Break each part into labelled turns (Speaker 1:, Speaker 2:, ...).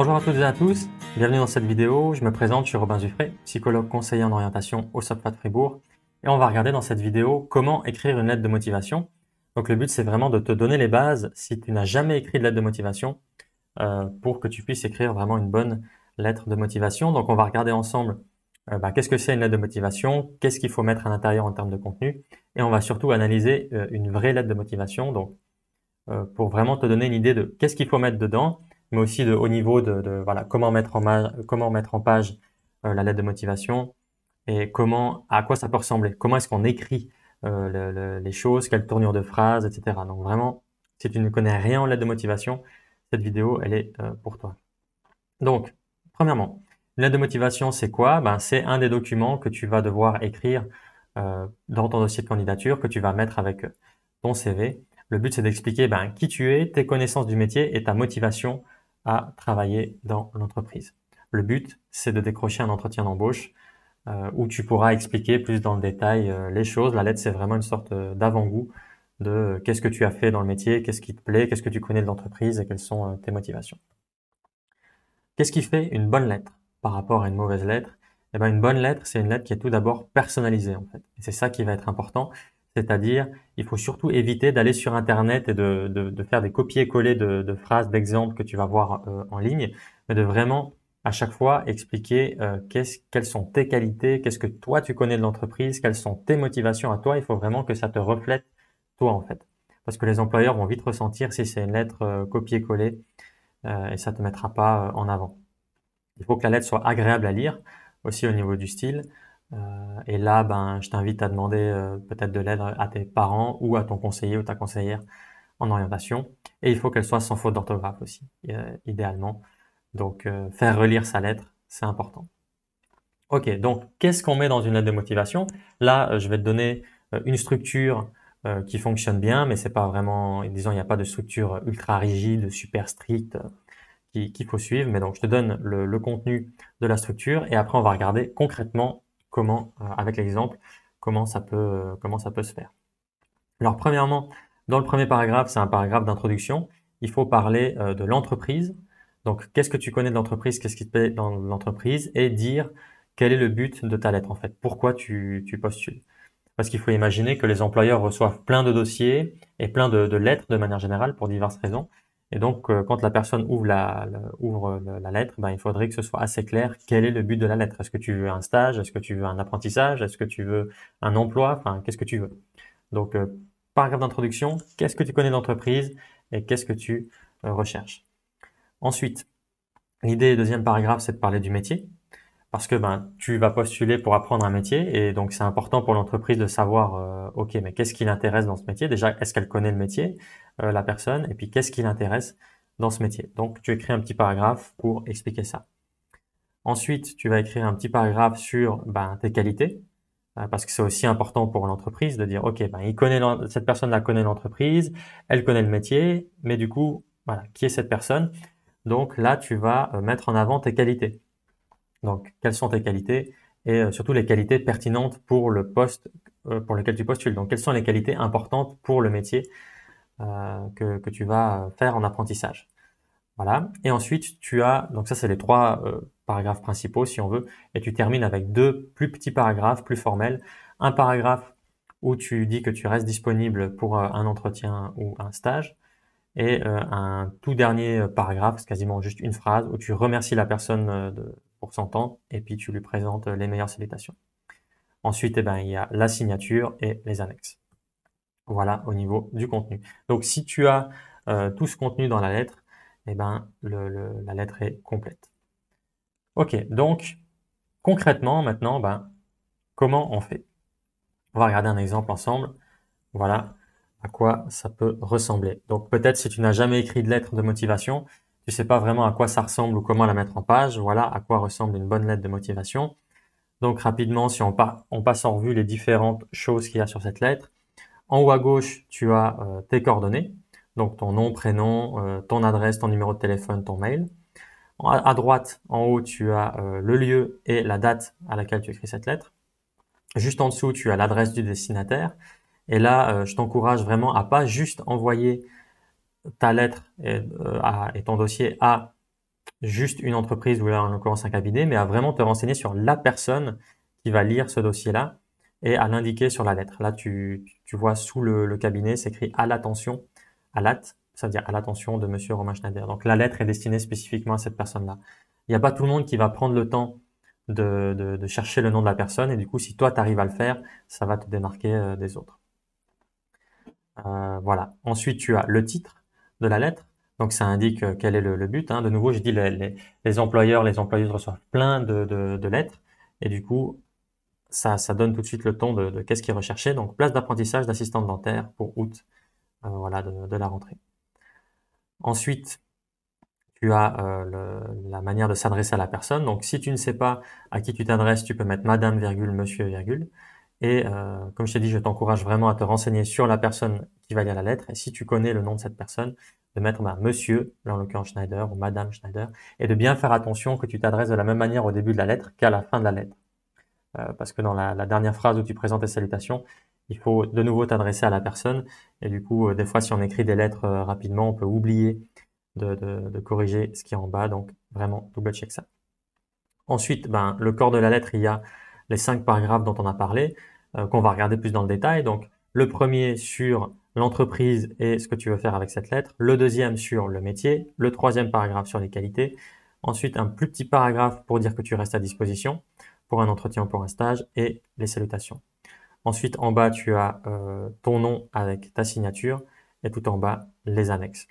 Speaker 1: Bonjour à toutes et à tous, bienvenue dans cette vidéo, je me présente, je suis Robin Zuffré, psychologue conseiller en orientation au SOPFA de Fribourg, et on va regarder dans cette vidéo comment écrire une lettre de motivation. Donc le but c'est vraiment de te donner les bases si tu n'as jamais écrit de lettre de motivation, euh, pour que tu puisses écrire vraiment une bonne lettre de motivation. Donc on va regarder ensemble euh, bah, qu'est-ce que c'est une lettre de motivation, qu'est-ce qu'il faut mettre à l'intérieur en termes de contenu, et on va surtout analyser euh, une vraie lettre de motivation, donc pour vraiment te donner une idée de qu'est-ce qu'il faut mettre dedans mais aussi de haut niveau de, comment mettre en page, euh, la lettre de motivation et comment à quoi ça peut ressembler. Comment est-ce qu'on écrit euh, les choses, quelle tournure de phrase, etc. Donc vraiment, si tu ne connais rien en lettre de motivation, cette vidéo elle est euh, pour toi. Donc premièrement, lettre de motivation c'est quoi ben, c'est un des documents que tu vas devoir écrire dans ton dossier de candidature que tu vas mettre avec ton CV. Le but, c'est d'expliquer ben, qui tu es, tes connaissances du métier et ta motivation à travailler dans l'entreprise. Le but, c'est de décrocher un entretien d'embauche euh, où tu pourras expliquer plus dans le détail euh, les choses. La lettre, c'est vraiment une sorte euh, d'avant-goût de qu'est-ce que tu as fait dans le métier, qu'est-ce qui te plaît, qu'est-ce que tu connais de l'entreprise et quelles sont tes motivations. Qu'est-ce qui fait une bonne lettre par rapport à une mauvaise lettre eh ben, une bonne lettre, c'est une lettre qui est tout d'abord personnalisée en fait. c'est ça qui va être important. C'est-à-dire, il faut surtout éviter d'aller sur Internet et de, faire des copier-coller de, phrases, d'exemples que tu vas voir euh, en ligne, mais de vraiment à chaque fois expliquer euh, quelles sont tes qualités, qu'est-ce que toi tu connais de l'entreprise, quelles sont tes motivations à toi. Il faut vraiment que ça te reflète toi en fait, parce que les employeurs vont vite ressentir si c'est une lettre euh, copier-coller et ça ne te mettra pas en avant. Il faut que la lettre soit agréable à lire aussi au niveau du style. Euh, et là, ben, je t'invite à demander euh, peut-être de l'aide à tes parents ou à ton conseiller ou ta conseillère en orientation. Et il faut qu'elle soit sans faute d'orthographe aussi, euh, idéalement. Donc, faire relire sa lettre, c'est important. Ok, donc qu'est-ce qu'on met dans une lettre de motivation Là, je vais te donner une structure qui fonctionne bien, mais c'est pas vraiment, disons, il n'y a pas de structure ultra rigide, super stricte qu'il faut suivre. Mais donc, je te donne le, le contenu de la structure et après, on va regarder concrètement comment, euh, avec l'exemple, comment ça peut, euh, comment ça peut se faire. Alors premièrement, dans le premier paragraphe, c'est un paragraphe d'introduction. Il faut parler euh, de l'entreprise. Donc qu'est-ce que tu connais de l'entreprise, qu'est-ce qui te plaît dans l'entreprise, et dire quel est le but de ta lettre en fait, pourquoi tu, tu postules. Parce qu'il faut imaginer que les employeurs reçoivent plein de dossiers et plein de lettres de manière générale pour diverses raisons. Et donc, euh, quand la personne ouvre la, ouvre euh, la, lettre, ben, il faudrait que ce soit assez clair quel est le but de la lettre. Est-ce que tu veux un stage Est-ce que tu veux un apprentissage Est-ce que tu veux un emploi Enfin, qu'est-ce que tu veux Donc, euh, paragraphe d'introduction, qu'est-ce que tu connais d'entreprise et qu'est-ce que tu recherches Ensuite, l'idée, deuxième paragraphe, c'est de parler du métier parce que ben tu vas postuler pour apprendre un métier et donc c'est important pour l'entreprise de savoir euh, ok mais qu'est-ce qui l'intéresse dans ce métier déjà est-ce qu'elle connaît le métier euh, la personne et puis qu'est-ce qui l'intéresse dans ce métier donc tu écris un petit paragraphe pour expliquer ça ensuite tu vas écrire un petit paragraphe sur ben, tes qualités euh, parce que c'est aussi important pour l'entreprise de dire ok ben il connaît cette personne la connaît l'entreprise elle connaît le métier mais du coup voilà qui est cette personne donc là tu vas mettre en avant tes qualités donc, quelles sont tes qualités et euh, surtout les qualités pertinentes pour le poste euh, pour lequel tu postules. Donc, quelles sont les qualités importantes pour le métier euh, que, tu vas faire en apprentissage. Voilà. Et ensuite, tu as, donc ça, c'est les trois paragraphes principaux, si on veut, et tu termines avec deux plus petits paragraphes, plus formels. Un paragraphe où tu dis que tu restes disponible pour un entretien ou un stage. Et un tout dernier paragraphe, c'est quasiment juste une phrase, où tu remercies la personne de, pour son temps et puis tu lui présentes euh, les meilleures salutations. Ensuite, eh ben, il y a la signature et les annexes. Voilà au niveau du contenu. Donc si tu as euh, tout ce contenu dans la lettre, eh ben, la lettre est complète. Ok, donc concrètement maintenant, ben, comment on fait On va regarder un exemple ensemble. Voilà à quoi ça peut ressembler. Donc peut-être si tu n'as jamais écrit de lettre de motivation, tu sais pas vraiment à quoi ça ressemble ou comment la mettre en page, voilà à quoi ressemble une bonne lettre de motivation. Donc rapidement, si on, passe en revue les différentes choses qu'il y a sur cette lettre, en haut à gauche, tu as euh, tes coordonnées, donc ton nom, prénom, euh, ton adresse, ton numéro de téléphone, ton mail. à droite, en haut, tu as euh, le lieu et la date à laquelle tu écris cette lettre. Juste en dessous, tu as l'adresse du destinataire. Et là, je t'encourage vraiment à pas juste envoyer ta lettre euh, et, ton dossier à juste une entreprise ou là on commence un cabinet, mais à vraiment te renseigner sur la personne qui va lire ce dossier-là et à l'indiquer sur la lettre. Là, tu, vois sous le, cabinet, c'est écrit à l'attention, à l'at, ça veut dire à l'attention de Monsieur Romain Schneider. Donc la lettre est destinée spécifiquement à cette personne-là. Il n'y a pas tout le monde qui va prendre le temps de, chercher le nom de la personne et du coup, si toi, tu arrives à le faire, ça va te démarquer euh, des autres. Euh, voilà. Ensuite, tu as le titre de la lettre. Donc ça indique euh, quel est le, but. Hein. De nouveau, je dis les, employeurs, les employeuses reçoivent plein de, de, lettres. Et du coup, ça, ça, donne tout de suite le ton de, qu'est-ce qui est recherché. Donc place d'apprentissage d'assistante dentaire pour août euh, voilà, de, la rentrée. Ensuite, tu as euh, la manière de s'adresser à la personne. Donc si tu ne sais pas à qui tu t'adresses, tu peux mettre madame, virgule, monsieur, virgule. Et euh, comme je t'ai dit, je t'encourage vraiment à te renseigner sur la personne qui va lire la lettre. Et si tu connais le nom de cette personne, de mettre bah, Monsieur, dans le Schneider, ou Madame Schneider, et de bien faire attention que tu t'adresses de la même manière au début de la lettre qu'à la fin de la lettre. Euh, parce que dans la, dernière phrase où tu présentes tes salutations, il faut de nouveau t'adresser à la personne. Et du coup, euh, des fois, si on écrit des lettres rapidement, on peut oublier de, de, corriger ce qui est en bas. Donc, vraiment, double check ça. Ensuite, ben, le corps de la lettre, il y a les cinq paragraphes dont on a parlé, euh, qu'on va regarder plus dans le détail. Donc, le premier sur l'entreprise et ce que tu veux faire avec cette lettre, le deuxième sur le métier, le troisième paragraphe sur les qualités, ensuite un plus petit paragraphe pour dire que tu restes à disposition pour un entretien ou pour un stage et les salutations. Ensuite, en bas, tu as euh, ton nom avec ta signature et tout en bas, les annexes.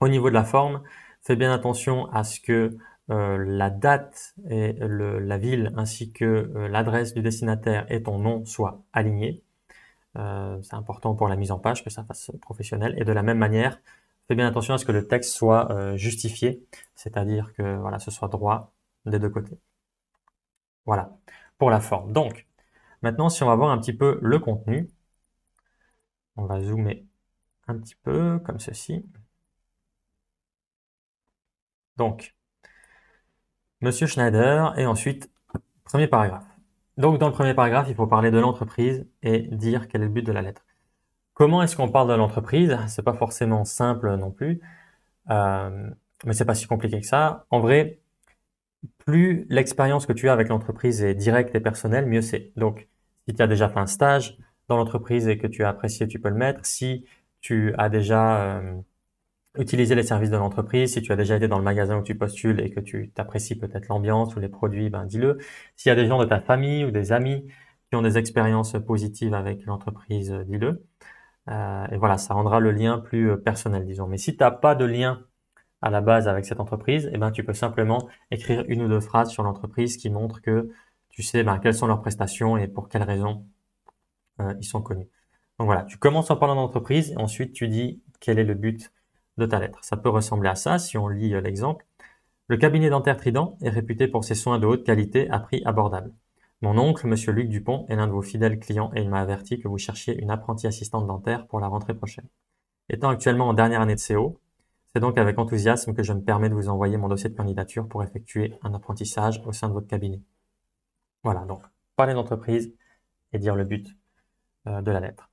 Speaker 1: Au niveau de la forme, fais bien attention à ce que euh, la date et la ville ainsi que euh, l'adresse du destinataire et ton nom soient alignés. Euh, c'est important pour la mise en page que ça fasse professionnel. Et de la même manière, fais bien attention à ce que le texte soit justifié, c'est-à-dire que voilà, ce soit droit des deux côtés. Voilà, pour la forme. Donc, maintenant, si on va voir un petit peu le contenu, on va zoomer un petit peu, comme ceci. Donc, Monsieur Schneider, et ensuite, premier paragraphe. Donc, dans le premier paragraphe, il faut parler de l'entreprise et dire quel est le but de la lettre. Comment est-ce qu'on parle de l'entreprise C'est pas forcément simple non plus, mais euh, mais c'est pas si compliqué que ça. En vrai, plus l'expérience que tu as avec l'entreprise est directe et personnelle, mieux c'est. Donc, si tu as déjà fait un stage dans l'entreprise et que tu as apprécié, tu peux le mettre. Si tu as déjà euh, utiliser les services de l'entreprise. Si tu as déjà été dans le magasin où tu postules et que tu t'apprécies peut-être l'ambiance ou les produits, ben dis-le. S'il y a des gens de ta famille ou des amis qui ont des expériences positives avec l'entreprise, dis-le. Euh, et voilà, ça rendra le lien plus euh, personnel, disons. Mais si tu n'as pas de lien à la base avec cette entreprise, eh ben, tu peux simplement écrire une ou deux phrases sur l'entreprise qui montrent que tu sais ben, quelles sont leurs prestations et pour quelles raisons euh, ils sont connus. Donc voilà, tu commences en parlant d'entreprise, et ensuite tu dis quel est le but de ta lettre. Ça peut ressembler à ça si on lit euh, l'exemple. Le cabinet dentaire Trident est réputé pour ses soins de haute qualité à prix abordable. Mon oncle, monsieur Luc Dupont, est l'un de vos fidèles clients et il m'a averti que vous cherchiez une apprentie assistante dentaire pour la rentrée prochaine. Étant actuellement en dernière année de CO, c'est donc avec enthousiasme que je me permets de vous envoyer mon dossier de candidature pour effectuer un apprentissage au sein de votre cabinet. Voilà, donc parler d'entreprise et dire le but euh, de la lettre.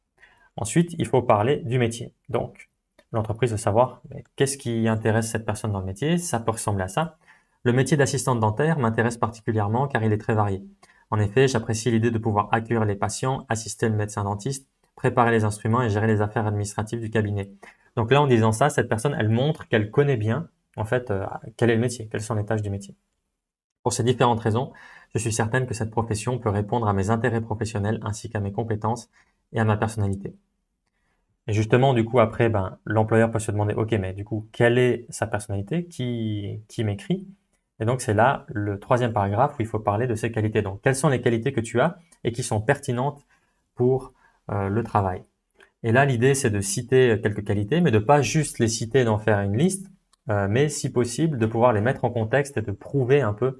Speaker 1: Ensuite, il faut parler du métier. Donc, l'entreprise de savoir qu'est-ce qui intéresse cette personne dans le métier, ça peut ressembler à ça. Le métier d'assistante dentaire m'intéresse particulièrement car il est très varié. En effet, j'apprécie l'idée de pouvoir accueillir les patients, assister le médecin dentiste, préparer les instruments et gérer les affaires administratives du cabinet. Donc là, en disant ça, cette personne, elle montre qu'elle connaît bien, en fait, euh, quel est le métier, quelles sont les tâches du métier. Pour ces différentes raisons, je suis certaine que cette profession peut répondre à mes intérêts professionnels ainsi qu'à mes compétences et à ma personnalité. Et justement, du coup, après, ben, l'employeur peut se demander, OK, mais du coup, quelle est sa personnalité Qui, qui m'écrit Et donc, c'est là le troisième paragraphe où il faut parler de ses qualités. Donc, quelles sont les qualités que tu as et qui sont pertinentes pour euh, le travail Et là, l'idée, c'est de citer euh, quelques qualités, mais de pas juste les citer et d'en faire une liste, euh, mais si possible, de pouvoir les mettre en contexte et de prouver un peu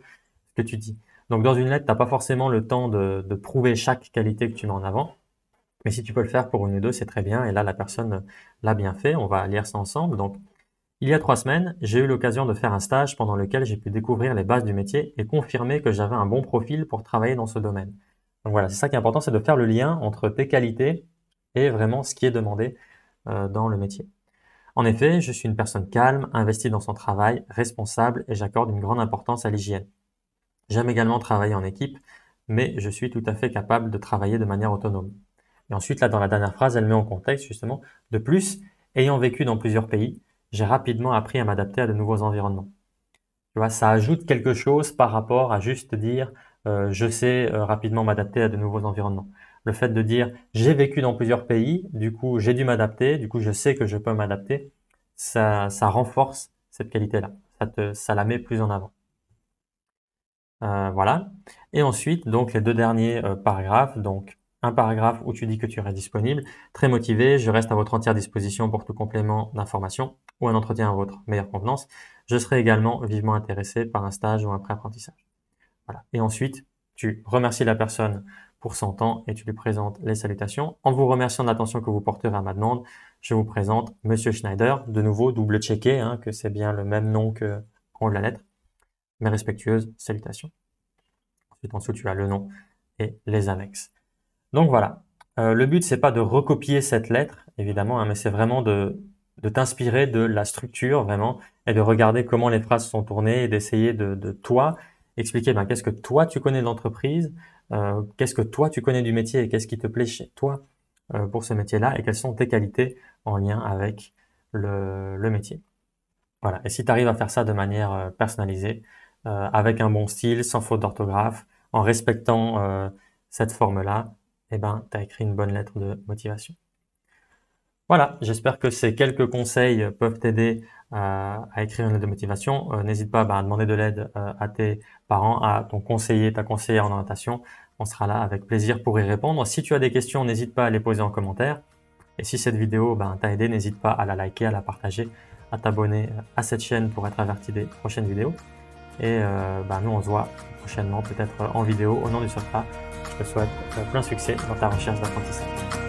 Speaker 1: ce que tu dis. Donc, dans une lettre, tu n'as pas forcément le temps de, de prouver chaque qualité que tu mets en avant mais si tu peux le faire pour une ou deux, c'est très bien. Et là, la personne l'a bien fait. On va lire ça ensemble. Donc, il y a trois semaines, j'ai eu l'occasion de faire un stage pendant lequel j'ai pu découvrir les bases du métier et confirmer que j'avais un bon profil pour travailler dans ce domaine. Donc voilà, c'est ça qui est important, c'est de faire le lien entre tes qualités et vraiment ce qui est demandé euh, dans le métier. En effet, je suis une personne calme, investie dans son travail, responsable et j'accorde une grande importance à l'hygiène. J'aime également travailler en équipe, mais je suis tout à fait capable de travailler de manière autonome. Et ensuite, là, dans la dernière phrase, elle met en contexte justement, de plus, ayant vécu dans plusieurs pays, j'ai rapidement appris à m'adapter à de nouveaux environnements. Tu vois, ça ajoute quelque chose par rapport à juste dire, euh, je sais euh, rapidement m'adapter à de nouveaux environnements. Le fait de dire, j'ai vécu dans plusieurs pays, du coup, j'ai dû m'adapter, du coup, je sais que je peux m'adapter, ça, ça renforce cette qualité-là. Ça, la met plus en avant. Euh, voilà. Et ensuite, donc les deux derniers paragraphes, donc un paragraphe où tu dis que tu restes disponible. Très motivé, je reste à votre entière disposition pour tout complément d'information ou un entretien à votre meilleure convenance. Je serai également vivement intéressé par un stage ou un pré-apprentissage. Voilà. Et ensuite, tu remercies la personne pour son temps et tu lui présentes les salutations. En vous remerciant de l'attention que vous porterez à ma demande, je vous présente Monsieur Schneider, de nouveau double-checké, hein, que c'est bien le même nom que en de la lettre. Mes respectueuses salutations. Ensuite, en dessous, tu as le nom et les annexes. Donc voilà. Euh, le but, c'est pas de recopier cette lettre, évidemment, hein, mais c'est vraiment de, t'inspirer de la structure, vraiment, et de regarder comment les phrases sont tournées et d'essayer de, toi expliquer ben, qu'est-ce que toi tu connais de l'entreprise, euh, qu'est-ce que toi tu connais du métier et qu'est-ce qui te plaît chez toi euh, pour ce métier-là et quelles sont tes qualités en lien avec le, le métier. Voilà. Et si tu arrives à faire ça de manière personnalisée, avec un bon style, sans faute d'orthographe, en respectant cette forme-là, eh ben, tu as écrit une bonne lettre de motivation. Voilà, j'espère que ces quelques conseils peuvent t'aider euh, à écrire une lettre de motivation. Euh, n'hésite pas bah, à demander de l'aide euh, à tes parents, à ton conseiller, ta conseillère en orientation. On sera là avec plaisir pour y répondre. Si tu as des questions, n'hésite pas à les poser en commentaire. Et si cette vidéo bah, t'a aidé, n'hésite pas à la liker, à la partager, à t'abonner à cette chaîne pour être averti des prochaines vidéos. Et bah, nous, on se voit prochainement, peut-être en vidéo, au nom du sera. Je te souhaite plein succès dans ta recherche d'apprentissage.